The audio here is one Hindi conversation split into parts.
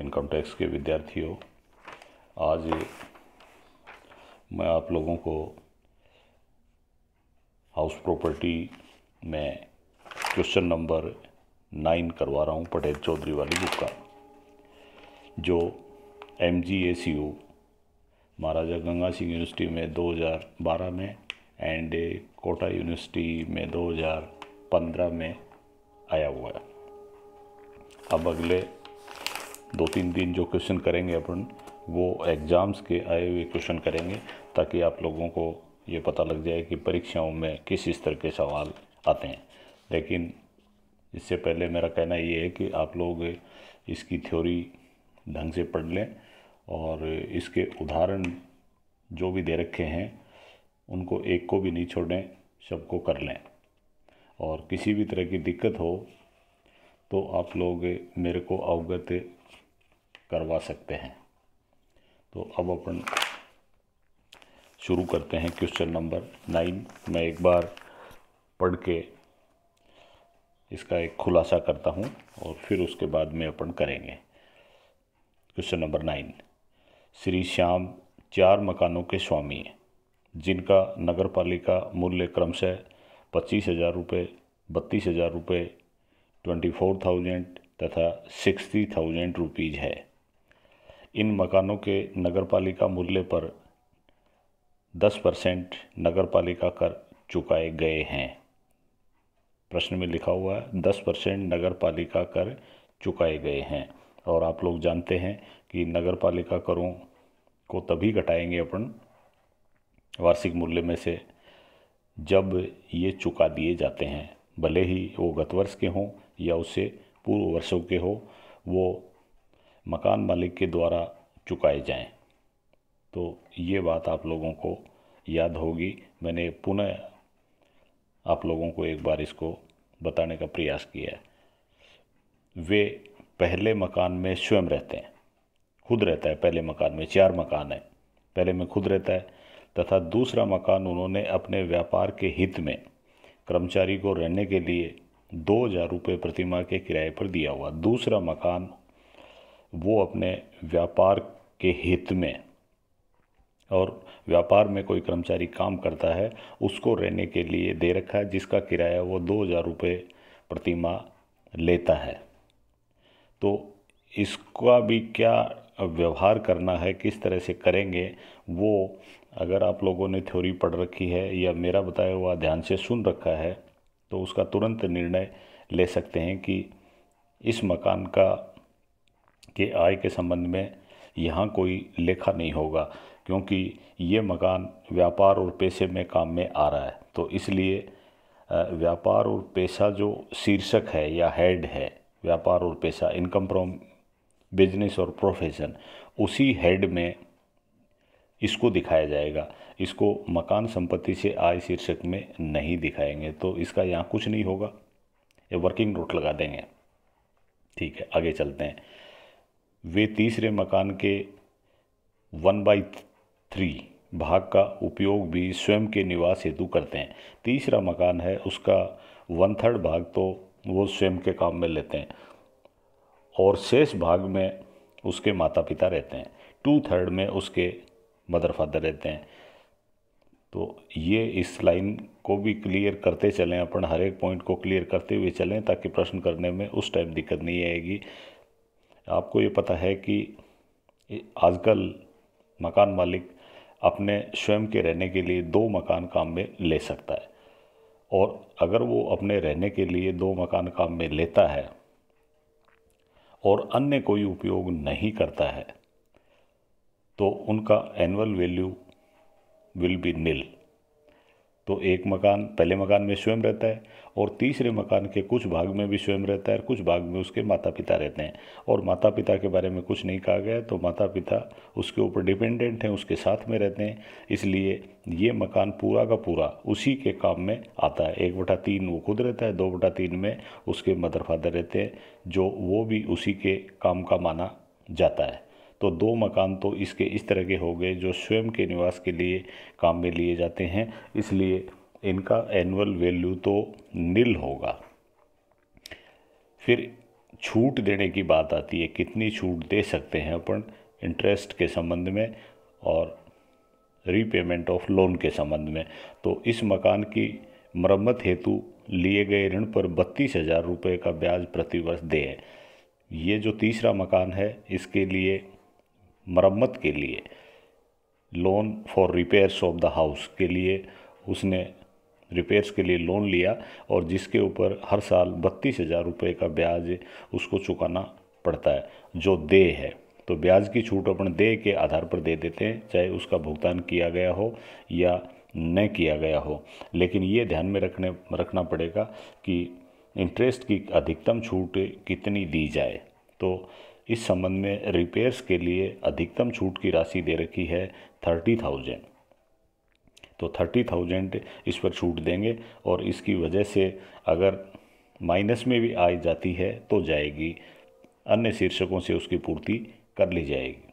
इनकम टैक्स के विद्यार्थियों आज मैं आप लोगों को हाउस प्रॉपर्टी में क्वेश्चन नंबर नाइन करवा रहा हूँ पटेल चौधरी वाली बुक का जो M G A C U Maharaja Ganga Singh university में 2012 में एंड कोटा यूनिवर्सिटी में 2015 में आया हुआ है अब अगले दो तीन दिन जो क्वेश्चन करेंगे अपन वो एग्ज़ाम्स के आए हुए क्वेश्चन करेंगे ताकि आप लोगों को ये पता लग जाए कि परीक्षाओं में किस स्तर के सवाल आते हैं लेकिन इससे पहले मेरा कहना ये है कि आप लोग इसकी थ्योरी ढंग से पढ़ लें और इसके उदाहरण जो भी दे रखे हैं उनको एक को भी नहीं छोड़ें सबको कर लें और किसी भी तरह की दिक्कत हो तो आप लोग मेरे को अवगत करवा सकते हैं तो अब अपन शुरू करते हैं क्वेश्चन नंबर नाइन मैं एक बार पढ़ के इसका एक खुलासा करता हूँ और फिर उसके बाद में अपन करेंगे question number nine Shri Shyam चार मकानों के स्वामी हैं जिनका नगर पालिका मूल्य क्रमशः पच्चीस हज़ार रुपये बत्तीस हज़ार रुपये ट्वेंटी फोर थाउजेंड तथा सिक्सटी थाउजेंड रुपीज़ है इन मकानों के नगरपालिका मूल्य पर 10 परसेंट पालिका कर चुकाए गए हैं प्रश्न में लिखा हुआ है दस परसेंट नगर पालिका कर चुकाए गए हैं और आप लोग जानते हैं कि नगर पालिका करों को तभी घटाएंगे अपन वार्षिक मूल्य में से जब ये चुका दिए जाते हैं भले ही वो गत वर्ष के हों या उससे पूर्व वर्षों के हों वो मकान मालिक के द्वारा चुकाए जाएं तो ये बात आप लोगों को याद होगी मैंने पुनः आप लोगों को एक बार इसको बताने का प्रयास किया है वे पहले मकान में स्वयं रहते हैं खुद रहता है पहले मकान में चार मकान है पहले में खुद रहता है तथा दूसरा मकान उन्होंने अपने व्यापार के हित में कर्मचारी को रहने के लिए दो हज़ार रुपये प्रतिमा के किराए पर दिया हुआ दूसरा मकान वो अपने व्यापार के हित में और व्यापार में कोई कर्मचारी काम करता है उसको रहने के लिए दे रखा है जिसका किराया वो दो हज़ार रुपये प्रतिमा लेता है तो इसका भी क्या व्यवहार करना है किस तरह से करेंगे वो अगर आप लोगों ने थ्योरी पढ़ रखी है या मेरा बताया हुआ ध्यान से सुन रखा है तो उसका तुरंत निर्णय ले सकते हैं कि इस मकान का के आय के संबंध में यहाँ कोई लेखा नहीं होगा क्योंकि ये मकान व्यापार और पेशे में काम में आ रहा है तो इसलिए व्यापार और पेशा जो शीर्षक है या हेड है व्यापार और पेशा इनकम फ्रॉम बिजनेस और प्रोफेशन उसी हेड में इसको दिखाया जाएगा इसको मकान संपत्ति से आय शीर्षक में नहीं दिखाएंगे तो इसका यहाँ कुछ नहीं होगा ये वर्किंग नोट लगा देंगे ठीक है आगे चलते हैं वे तीसरे मकान के वन बाई थ्री भाग का उपयोग भी स्वयं के निवास हेतु करते हैं तीसरा मकान है उसका वन थर्ड भाग तो वो स्वयं के काम में लेते हैं और शेष भाग में उसके माता पिता रहते हैं टू थर्ड में उसके मदर फादर रहते हैं तो ये इस लाइन को भी क्लियर करते चलें अपन हर एक पॉइंट को क्लियर करते हुए चलें ताकि प्रश्न करने में उस टाइम दिक्कत नहीं आएगी आपको ये पता है कि आजकल मकान मालिक अपने स्वयं के रहने के लिए दो मकान काम में ले सकता है और अगर वो अपने रहने के लिए दो मकान काम में लेता है और अन्य कोई उपयोग नहीं करता है तो उनका annual value will be nil तो एक मकान पहले मकान में स्वयं रहता है और तीसरे मकान के कुछ भाग में भी स्वयं रहता है और कुछ भाग में उसके माता पिता रहते हैं और माता पिता के बारे में कुछ नहीं कहा गया तो माता पिता उसके ऊपर डिपेंडेंट हैं उसके साथ में रहते हैं इसलिए ये मकान पूरा का पूरा उसी के काम में आता है एक बटा तीन वो खुद रहता है दो बटा तीन में उसके मदर फादर रहते हैं जो वो भी उसी के काम का माना जाता है तो दो मकान तो इसके इस तरह के हो गए जो स्वयं के निवास के लिए काम में लिए जाते हैं इसलिए इनका एनुअल वैल्यू तो नील होगा फिर छूट देने की बात आती है कितनी छूट दे सकते हैं अपन इंटरेस्ट के संबंध में और रीपेमेंट ऑफ लोन के संबंध में तो इस मकान की मरम्मत हेतु लिए गए ऋण पर बत्तीस हज़ार रुपये का ब्याज प्रतिवर्ष दें ये जो तीसरा मकान है इसके लिए मरम्मत के लिए loan for repairs of the house के लिए उसने रिपेयर्स के लिए लोन लिया और जिसके ऊपर हर साल बत्तीस हज़ार रुपये का ब्याज उसको चुकाना पड़ता है जो दे है तो ब्याज की छूट अपन दे के आधार पर दे देते हैं चाहे उसका भुगतान किया गया हो या न किया गया हो लेकिन ये ध्यान में रखने रखना पड़ेगा कि इंटरेस्ट की अधिकतम छूट कितनी दी जाए तो इस संबंध में रिपेयर्स के लिए अधिकतम छूट की राशि दे रखी है थर्टी थाउजेंड तो थर्टी थाउजेंड इस पर छूट देंगे और इसकी वजह से अगर माइनस में भी आ जाती है तो जाएगी अन्य शीर्षकों से उसकी पूर्ति कर ली जाएगी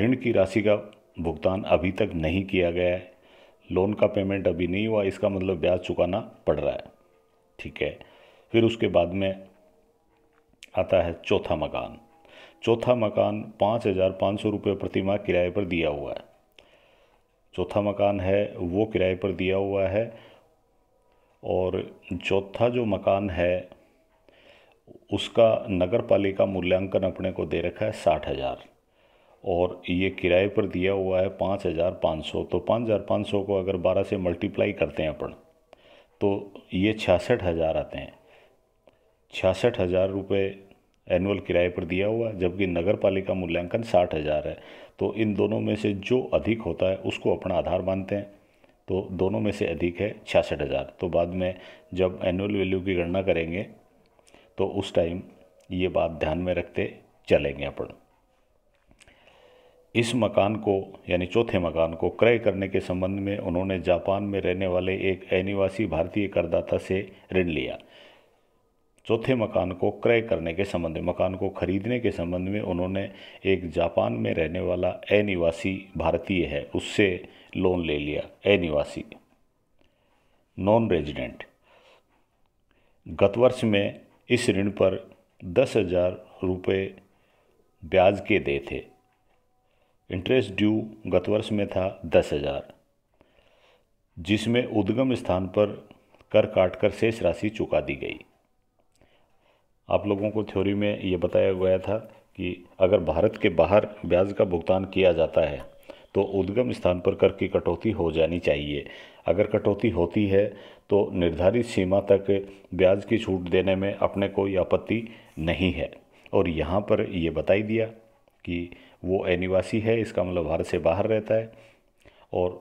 ऋण की राशि का भुगतान अभी तक नहीं किया गया है लोन का पेमेंट अभी नहीं हुआ इसका मतलब ब्याज चुकाना पड़ रहा है ठीक है फिर उसके बाद में आता है चौथा मकान चौथा मकान पाँच हज़ार पाँच सौ रुपये प्रतिमाह किराए पर दिया हुआ है चौथा मकान है वो किराए पर दिया हुआ है और चौथा जो मकान है उसका नगर पालिका मूल्यांकन अपने को दे रखा है साठ हज़ार और ये किराए पर दिया हुआ है पाँच हज़ार पाँच सौ तो पाँच हज़ार पाँच सौ को अगर बारह से मल्टीप्लाई करते हैं अपन तो ये छियासठ हज़ार आते हैं छियासठ हज़ार रुपये एनुअल किराए पर दिया हुआ है जबकि नगर पालिका मूल्यांकन साठ हज़ार है तो इन दोनों में से जो अधिक होता है उसको अपना आधार मानते हैं तो दोनों में से अधिक है छियासठ हज़ार तो बाद में जब एनुअल वैल्यू की गणना करेंगे तो उस टाइम ये बात ध्यान में रखते चलेंगे अपन इस मकान को यानी चौथे मकान को क्रय करने के संबंध में उन्होंने जापान में रहने वाले एक अनिवासी भारतीय करदाता से ऋण लिया चौथे मकान को क्रय करने के संबंध में मकान को खरीदने के संबंध में उन्होंने एक जापान में रहने वाला अनिवासी भारतीय है उससे लोन ले लिया अनिवासी नॉन रेजिडेंट गत वर्ष में इस ऋण पर दस हजार रुपये ब्याज के दे थे इंटरेस्ट ड्यू गत वर्ष में था दस हजार जिसमें उद्गम स्थान पर कर काट कर शेष राशि चुका दी गई आप लोगों को थ्योरी में ये बताया गया था कि अगर भारत के बाहर ब्याज का भुगतान किया जाता है तो उद्गम स्थान पर कर की कटौती हो जानी चाहिए अगर कटौती होती है तो निर्धारित सीमा तक ब्याज की छूट देने में अपने कोई आपत्ति नहीं है और यहाँ पर ये बताई दिया कि वो अनिवासी है इसका मतलब भारत से बाहर रहता है और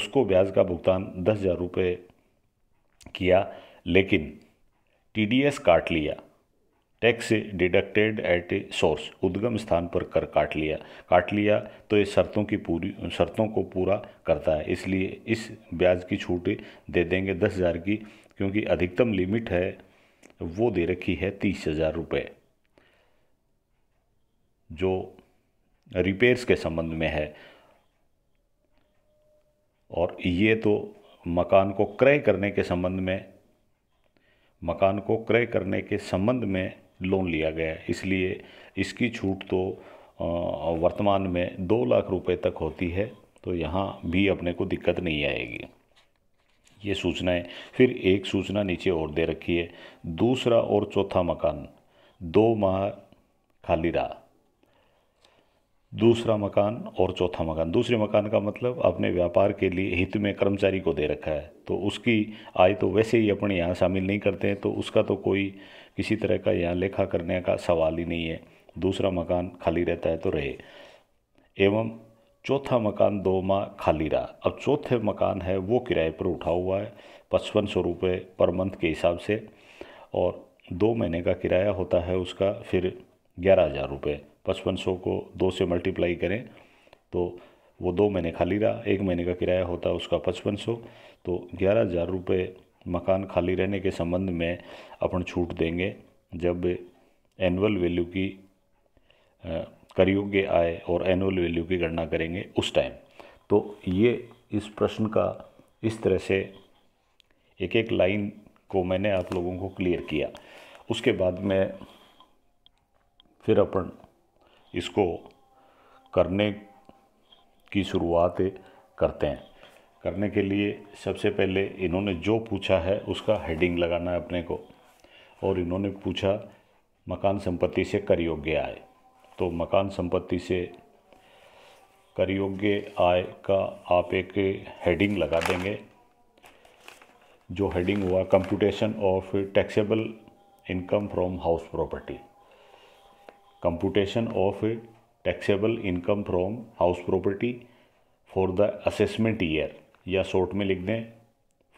उसको ब्याज का भुगतान दस हज़ार रुपये किया लेकिन टीडीएस काट लिया टैक्स डिडक्टेड एट सोर्स उद्गम स्थान पर कर काट लिया काट लिया तो ये शर्तों की पूरी शर्तों को पूरा करता है इसलिए इस ब्याज की छूट दे देंगे दस हज़ार की क्योंकि अधिकतम लिमिट है वो दे रखी है तीस हज़ार रुपये जो रिपेयर्स के संबंध में है और ये तो मकान को क्रय करने के संबंध में मकान को क्रय करने के संबंध में लोन लिया गया है इसलिए इसकी छूट तो वर्तमान में दो लाख रुपए तक होती है तो यहाँ भी अपने को दिक्कत नहीं आएगी ये सूचनाएं फिर एक सूचना नीचे और दे रखी है दूसरा और चौथा मकान दो माह खाली रहा दूसरा मकान और चौथा मकान दूसरे मकान का मतलब अपने व्यापार के लिए हित में कर्मचारी को दे रखा है तो उसकी आय तो वैसे ही अपने यहाँ शामिल नहीं करते हैं तो उसका तो कोई किसी तरह का यहाँ लेखा करने का सवाल ही नहीं है दूसरा मकान खाली रहता है तो रहे एवं चौथा मकान दो माह खाली रहा अब चौथे मकान है वो किराए पर उठा हुआ है पचपन सौ रुपये पर मंथ के हिसाब से और दो महीने का किराया होता है उसका फिर ग्यारह हज़ार रुपये पचपन सौ को दो से मल्टीप्लाई करें तो वो दो महीने खाली रहा एक महीने का किराया होता है उसका पचपन सौ तो ग्यारह हज़ार रुपये मकान खाली रहने के संबंध में अपन छूट देंगे जब एनुअल वैल्यू की करयोग्य आय और एनुअल वैल्यू की गणना करेंगे उस टाइम तो ये इस प्रश्न का इस तरह से एक एक लाइन को मैंने आप लोगों को क्लियर किया उसके बाद में फिर अपन इसको करने की शुरुआत करते हैं करने के लिए सबसे पहले इन्होंने जो पूछा है उसका हेडिंग लगाना है अपने को और इन्होंने पूछा मकान संपत्ति से कर योग्य आय तो मकान संपत्ति से कर योग्य आय का आप एक हेडिंग लगा देंगे जो हेडिंग हुआ computation of taxable income from house property computation of taxable income from house property for the assessment year या शॉर्ट में लिख दें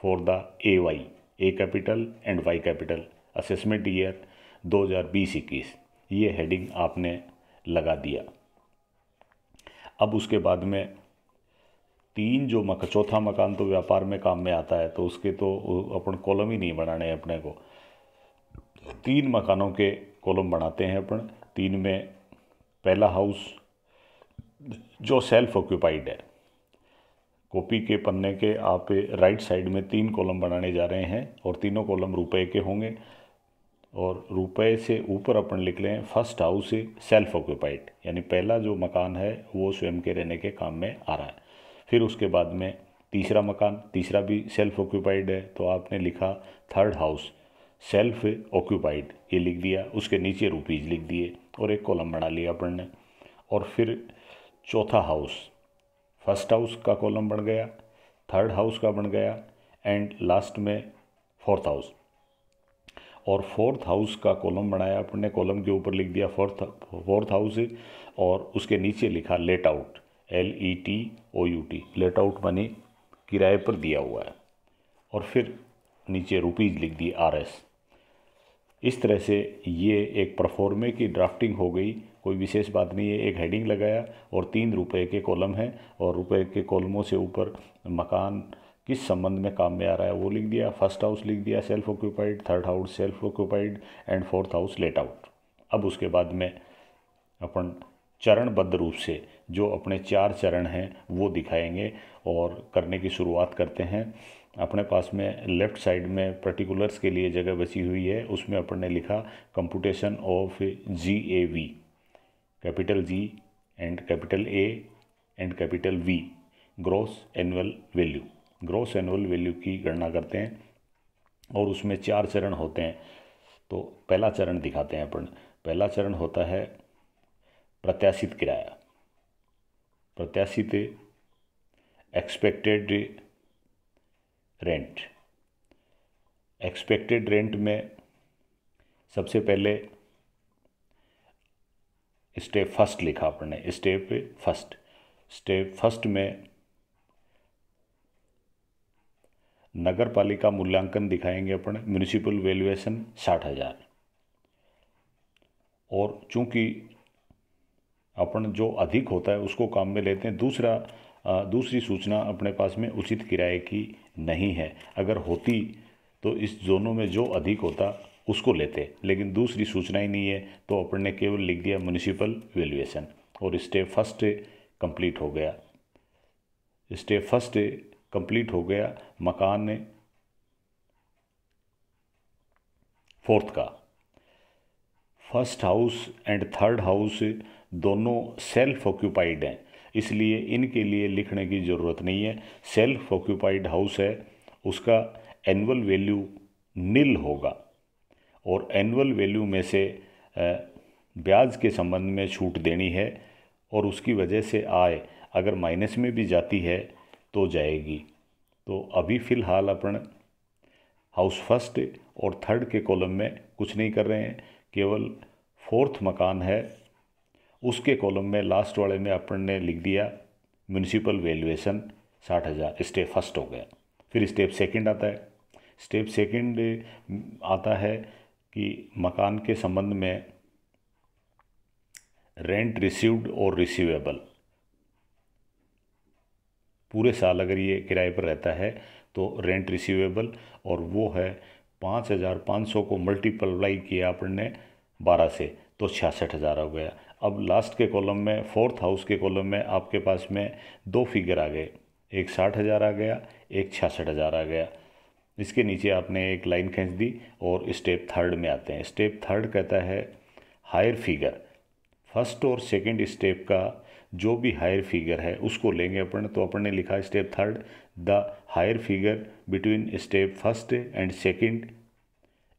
for the A Y A capital and Y capital assessment year बीस इक्कीस ये हेडिंग आपने लगा दिया अब उसके बाद में तीन जो मक चौथा मकान तो व्यापार में काम में आता है तो उसके तो अपन कॉलम ही नहीं बनाने हैं अपने को तीन मकानों के कॉलम बनाते हैं अपन तीन में पहला हाउस जो सेल्फ ऑक्यूपाइड है कॉपी के पन्ने के आप राइट साइड में तीन कॉलम बनाने जा रहे हैं और तीनों कॉलम रुपए के होंगे और रुपए से ऊपर अपन लिख लें फर्स्ट हाउस सेल्फ ऑक्यूपाइड यानी पहला जो मकान है वो स्वयं के रहने के काम में आ रहा है फिर उसके बाद में तीसरा मकान तीसरा भी सेल्फ ऑक्यूपाइड है तो आपने लिखा थर्ड हाउस सेल्फ ऑक्यूपाइड ये लिख दिया उसके नीचे रुपीज़ लिख दिए और एक कॉलम बना लिया अपन ने और फिर चौथा हाउस फर्स्ट हाउस का कॉलम बन गया थर्ड हाउस का बन गया एंड लास्ट में फोर्थ हाउस और फोर्थ हाउस का कॉलम बनाया अपने कॉलम के ऊपर लिख दिया फोर्थ फोर्थ हाउस और उसके नीचे लिखा let out L E T O U T let out money किराए पर दिया हुआ है और फिर नीचे रुपीज़ लिख दिए आर एस इस तरह से ये एक परफॉर्मे की ड्राफ्टिंग हो गई कोई विशेष बात नहीं है एक हेडिंग लगाया और तीन रुपए के कॉलम हैं और रुपए के कॉलमों से ऊपर मकान किस संबंध में काम में आ रहा है वो लिख दिया फर्स्ट हाउस लिख दिया self occupied third house self occupied and fourth house let out अब उसके बाद में अपन चरणबद्ध रूप से जो अपने चार चरण हैं वो दिखाएंगे और करने की शुरुआत करते हैं अपने पास में लेफ़्ट साइड में पर्टिकुलर्स के लिए जगह बची हुई है उसमें अपन ने लिखा computation of G A V capital G and capital A and capital V gross annual value gross annual value की गणना करते हैं और उसमें चार चरण होते हैं तो पहला चरण दिखाते हैं अपन पहला चरण होता है प्रत्याशित किराया प्रत्याशित एक्सपेक्टेड रेंट एक्सपेक्टेड रेंट में सबसे पहले स्टेप फर्स्ट लिखा अपने स्टेप फर्स्ट स्टेप फर्स्ट में नगर पालिका मूल्यांकन दिखाएंगे अपने म्यूनिसिपल वैल्यूएशन साठ हज़ार और चूंकि अपन जो अधिक होता है उसको काम में लेते हैं दूसरा दूसरी सूचना अपने पास में उचित किराए की नहीं है अगर होती तो इस जोनों में जो अधिक होता उसको लेते लेकिन दूसरी सूचना ही नहीं है तो अपन ने केवल लिख दिया म्यूनिसिपल वेल्यूएसन और स्टेप फर्स्ट कंप्लीट हो गया स्टेप फर्स्ट कंप्लीट हो गया मकान फोर्थ का first house and third house दोनों सेल्फ ऑक्यूपाइड हैं इसलिए इनके लिए लिखने की ज़रूरत नहीं है सेल्फ ऑक्यूपाइड हाउस है उसका एनुअल वैल्यू नील होगा और एनुअल वैल्यू में से ब्याज के संबंध में छूट देनी है और उसकी वजह से आय अगर माइनस में भी जाती है तो जाएगी तो अभी फ़िलहाल अपन हाउस फर्स्ट और थर्ड के कॉलम में कुछ नहीं कर रहे हैं केवल फोर्थ मकान है उसके कॉलम में लास्ट वाले में अपन ने लिख दिया म्यूनिसिपल वैल्यूएशन साठ हज़ार स्टेप फर्स्ट हो गया फिर स्टेप सेकंड आता है स्टेप सेकंड आता है कि मकान के संबंध में रेंट रिसीव्ड और रिसीवेबल पूरे साल अगर ये किराए पर रहता है तो रेंट रिसीवेबल और वो है पाँच हज़ार पाँच सौ को मल्टीप्लाई किया आपने बारह से तो छियासठ हज़ार हो गया अब लास्ट के कॉलम में फोर्थ हाउस के कॉलम में आपके पास में दो फिगर आ गए एक साठ हज़ार आ गया एक छियासठ हज़ार आ गया इसके नीचे आपने एक लाइन खींच दी और स्टेप थर्ड में आते हैं स्टेप थर्ड कहता है हायर फिगर फर्स्ट और सेकंड स्टेप का जो भी हायर फिगर है उसको लेंगे अपन तो अपन ने लिखा step third the higher figure between step first and second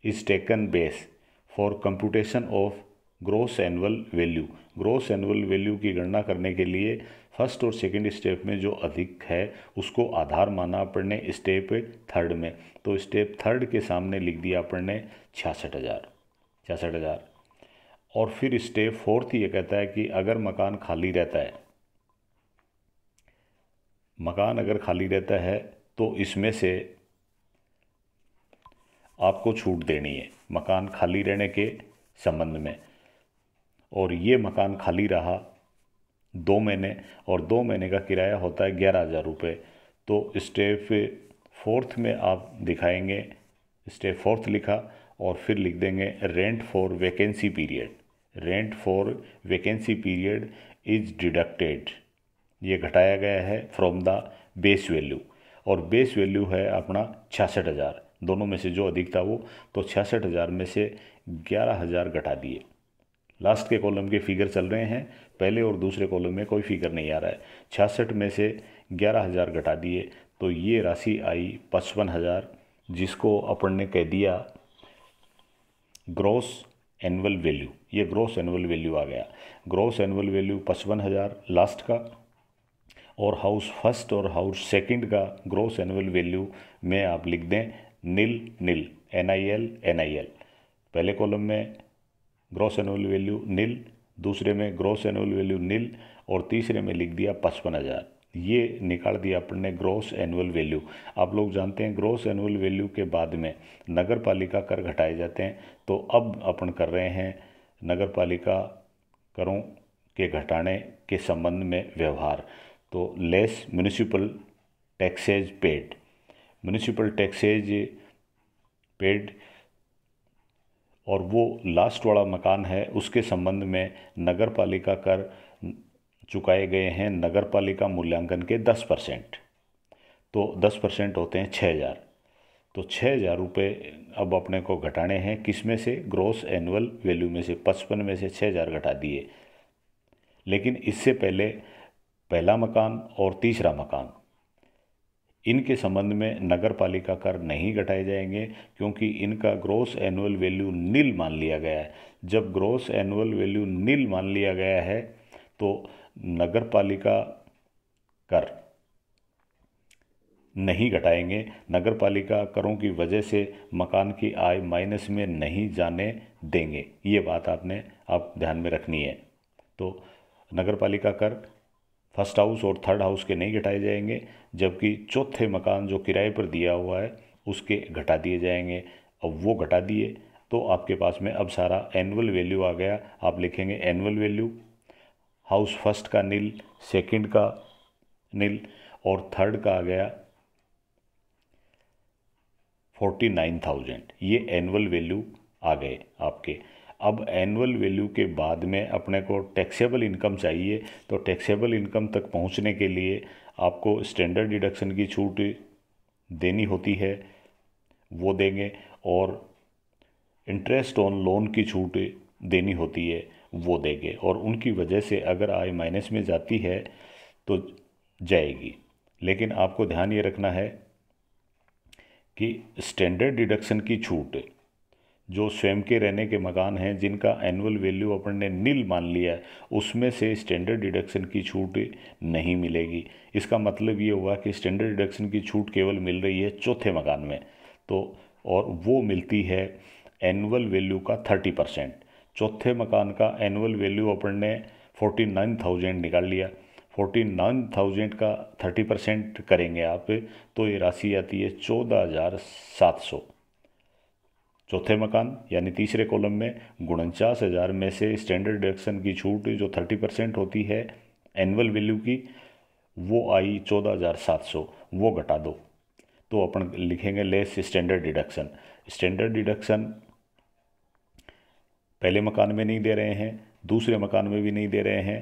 is taken base for computation of gross annual value gross annual value की गणना करने के लिए फर्स्ट और सेकंड स्टेप में जो अधिक है उसको आधार माना अपन ने स्टेप थर्ड में तो स्टेप थर्ड के सामने लिख दिया अपन ने छियासठ हज़ार छियासठ हज़ार और फिर स्टेप फोर्थ ये कहता है कि अगर मकान खाली रहता है मकान अगर खाली रहता है तो इसमें से आपको छूट देनी है मकान खाली रहने के संबंध में और ये मकान खाली रहा दो महीने और दो महीने का किराया होता है ग्यारह हज़ार रुपये तो स्टेप फोर्थ में आप दिखाएंगे स्टेप फोर्थ लिखा और फिर लिख देंगे rent for vacancy period rent for vacancy period is deducted ये घटाया गया है फ्रॉम द बेस वैल्यू और बेस वैल्यू है अपना छियासठ हज़ार दोनों में से जो अधिक था वो तो छियासठ हज़ार में से ग्यारह हज़ार घटा दिए लास्ट के कॉलम के फिगर चल रहे हैं पहले और दूसरे कॉलम में कोई फिगर नहीं आ रहा है छियासठ में से ग्यारह हज़ार घटा दिए तो ये राशि आई पचपन हज़ार जिसको अपन ने कह दिया ग्रॉस एनुअल वैल्यू ये ग्रॉस एनुअल वैल्यू आ गया ग्रॉस एनुअल वैल्यू पचपन हज़ार लास्ट का और हाउस फर्स्ट और हाउस सेकंड का ग्रॉस एनुअल वैल्यू में आप लिख दें nil nil N I L N I L पहले कॉलम में ग्रॉस एनुअल वैल्यू नील दूसरे में ग्रॉस एनुअल वैल्यू नील और तीसरे में लिख दिया पचपन हज़ार ये निकाल दिया अपन ने ग्रॉस एनुअल वैल्यू आप लोग जानते हैं ग्रॉस एनुअल वैल्यू के बाद में नगर पालिका कर घटाए जाते हैं तो अब अपन कर रहे हैं नगर पालिका करों के घटाने के संबंध में व्यवहार तो less municipal taxes paid municipal taxes paid और वो लास्ट वाला मकान है उसके संबंध में नगर पालिका कर चुकाए गए हैं नगर पालिका मूल्यांकन के दस परसेंट तो दस परसेंट होते हैं छः हज़ार तो छः हज़ार रुपये अब अपने को घटाने हैं किस में से ग्रोस एनुअल वैल्यू में से पचपन में से छः हज़ार घटा दिए लेकिन इससे पहले पहला मकान और तीसरा मकान इनके संबंध में नगर पालिका कर नहीं घटाए जाएंगे क्योंकि इनका ग्रोस एनुअल वैल्यू नील मान लिया गया है जब ग्रोस एनुअल वैल्यू नील मान लिया गया है तो नगर पालिका कर नहीं घटाएंगे नगर पालिका करों की वजह से मकान की आय माइनस में नहीं जाने देंगे ये बात आपने आप ध्यान में रखनी है तो नगर पालिका कर फर्स्ट हाउस और थर्ड हाउस के नहीं घटाए जाएंगे जबकि चौथे मकान जो किराए पर दिया हुआ है उसके घटा दिए जाएंगे अब वो घटा दिए तो आपके पास में अब सारा एनुअल वैल्यू आ गया आप लिखेंगे एनुअल वैल्यू हाउस फर्स्ट का नील सेकंड का नील और थर्ड का आ गया फोर्टी नाइन थाउजेंड ये एनुअल वैल्यू आ गए आपके अब एनुअल वैल्यू के बाद में अपने को टैक्सेबल इनकम चाहिए तो टैक्सेबल इनकम तक पहुंचने के लिए आपको स्टैंडर्ड डिडक्शन की छूट देनी होती है वो देंगे और इंटरेस्ट ऑन लोन की छूट देनी होती है वो देंगे और उनकी वजह से अगर आय माइनस में जाती है तो जाएगी लेकिन आपको ध्यान ये रखना है कि स्टैंडर्ड डिडक्शन की छूट जो स्वयं के रहने के मकान हैं जिनका एनुअल वैल्यू अपन ने नील मान लिया है उसमें से स्टैंडर्ड डिडक्शन की छूट नहीं मिलेगी इसका मतलब ये हुआ कि स्टैंडर्ड डिडक्शन की छूट केवल मिल रही है चौथे मकान में तो और वो मिलती है एनुअल वैल्यू का थर्टी परसेंट चौथे मकान का एनुअल वैल्यू अपन ने फोर्टी नाइन थाउजेंड निकाल लिया फोर्टी नाइन थाउजेंड का थर्टी परसेंट करेंगे आप तो ये राशि आती है चौदह हज़ार सात सौ चौथे मकान यानी तीसरे कॉलम में उनचास हज़ार में से स्टैंडर्ड डिडक्शन की छूट जो थर्टी परसेंट होती है एनुअल वैल्यू की वो आई चौदह हज़ार सात सौ वो घटा दो तो अपन लिखेंगे less standard deduction standard deduction पहले मकान में नहीं दे रहे हैं दूसरे मकान में भी नहीं दे रहे हैं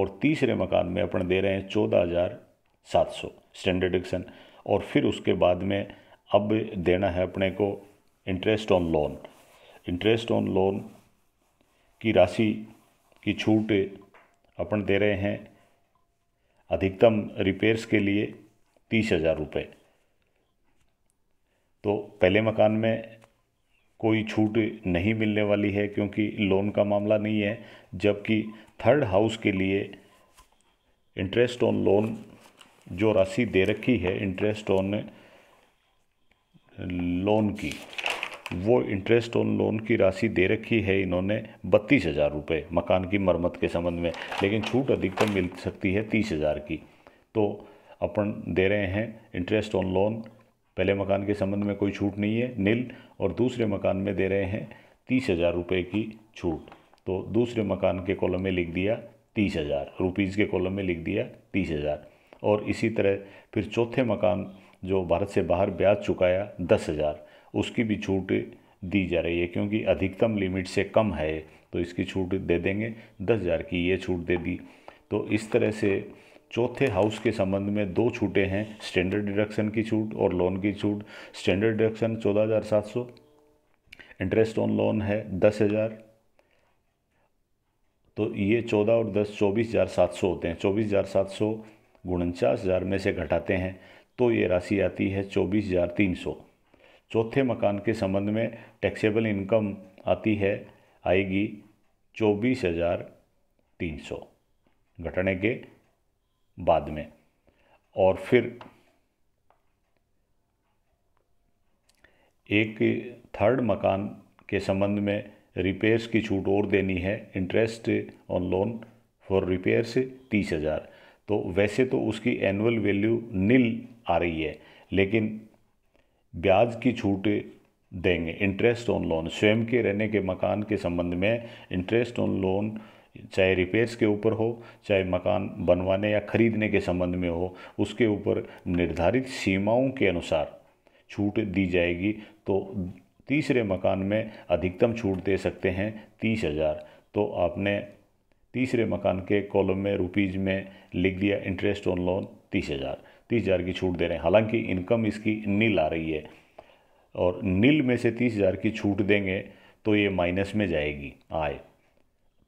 और तीसरे मकान में अपन दे रहे हैं चौदह हज़ार सात सौ स्टैंडर्ड डिडक्शन और फिर उसके बाद में अब देना है अपने को interest on loan interest on loan की राशि की छूट अपन दे रहे हैं अधिकतम रिपेयर्स के लिए तीस हज़ार रुपये तो पहले मकान में कोई छूट नहीं मिलने वाली है क्योंकि लोन का मामला नहीं है जबकि थर्ड हाउस के लिए इंटरेस्ट ऑन लोन जो राशि दे रखी है इंटरेस्ट ऑन लोन की वो इंटरेस्ट ऑन लोन की राशि दे रखी है इन्होंने बत्तीस हज़ार रुपये मकान की मरम्मत के संबंध में लेकिन छूट अधिकतम मिल सकती है तीस हज़ार की तो अपन दे रहे हैं इंटरेस्ट ऑन लोन पहले मकान के संबंध में कोई छूट नहीं है नील और दूसरे मकान में दे रहे हैं तीस हज़ार रुपये की छूट तो दूसरे मकान के कॉलम में लिख दिया तीस हज़ार रुपीज़ के कॉलम में लिख दिया तीस हज़ार और इसी तरह फिर चौथे मकान जो भारत से बाहर ब्याज चुकाया दस हज़ार उसकी भी छूट दी जा रही है क्योंकि अधिकतम लिमिट से कम है तो इसकी छूट दे देंगे दस हज़ार की ये छूट दे दी तो इस तरह से चौथे हाउस के संबंध में दो छूटें हैं स्टैंडर्ड डिडक्शन की छूट और लोन की छूट स्टैंडर्ड डिडक्शन चौदह हज़ार सात सौ इंटरेस्ट ऑन लोन है दस हज़ार तो ये चौदह और दस चौबीस हज़ार सात सौ होते हैं चौबीस हज़ार सात सौ उनचास हज़ार में से घटाते हैं तो ये राशि आती है चौबीस हज़ार तीन सौ चौथे मकान के संबंध में टैक्सेबल इनकम आती है आएगी चौबीस हज़ार तीन सौ घटने के बाद में और फिर एक थर्ड मकान के संबंध में रिपेयर्स की छूट और देनी है interest on loan for repairs तीस हज़ार तो वैसे तो उसकी एनुअल वैल्यू नील आ रही है लेकिन ब्याज की छूट देंगे इंटरेस्ट ऑन लोन स्वयं के रहने के मकान के संबंध में इंटरेस्ट ऑन लोन चाहे रिपेयर्स के ऊपर हो चाहे मकान बनवाने या खरीदने के संबंध में हो उसके ऊपर निर्धारित सीमाओं के अनुसार छूट दी जाएगी तो तीसरे मकान में अधिकतम छूट दे सकते हैं तीस हज़ार तो आपने तीसरे मकान के कॉलम में रुपीज़ में लिख दिया इंटरेस्ट ऑन लोन तीस हज़ार तीस हज़ार की छूट दे रहे हैं हालांकि इनकम इसकी नील आ रही है और नील में से तीस हज़ार की छूट देंगे तो ये माइनस में जाएगी आय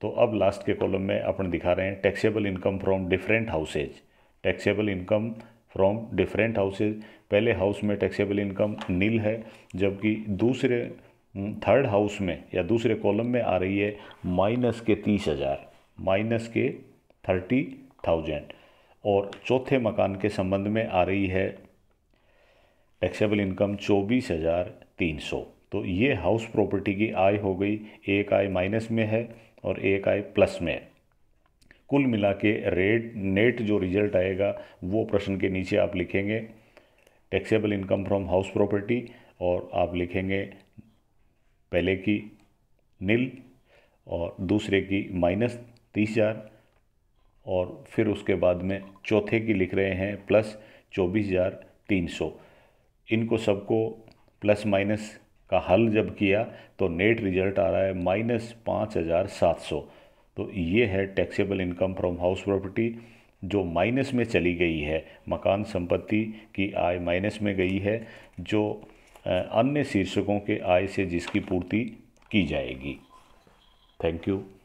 तो अब लास्ट के कॉलम में अपन दिखा रहे हैं taxable income from different houses taxable income from different houses पहले हाउस में टैक्सेबल इनकम नील है जबकि दूसरे थर्ड हाउस में या दूसरे कॉलम में आ रही है माइनस के तीस हज़ार माइनस के थर्टी थाउजेंड और चौथे मकान के संबंध में आ रही है टैक्सेबल इनकम चौबीस हज़ार तीन सौ तो ये हाउस प्रॉपर्टी की आय हो गई एक आय माइनस में है और एक आय प्लस में है कुल मिला के रेट नेट जो रिजल्ट आएगा वो प्रश्न के नीचे आप लिखेंगे taxable income from house property और आप लिखेंगे पहले की नील और दूसरे की माइनस तीस हज़ार और फिर उसके बाद में चौथे की लिख रहे हैं प्लस चौबीस हज़ार तीन सौ इनको सबको प्लस माइनस का हल जब किया तो नेट रिजल्ट आ रहा है माइनस पाँच हज़ार सात सौ तो ये है taxable income from house property जो माइनस में चली गई है मकान संपत्ति की आय माइनस में गई है जो अन्य शीर्षकों के आय से जिसकी पूर्ति की जाएगी थैंक यू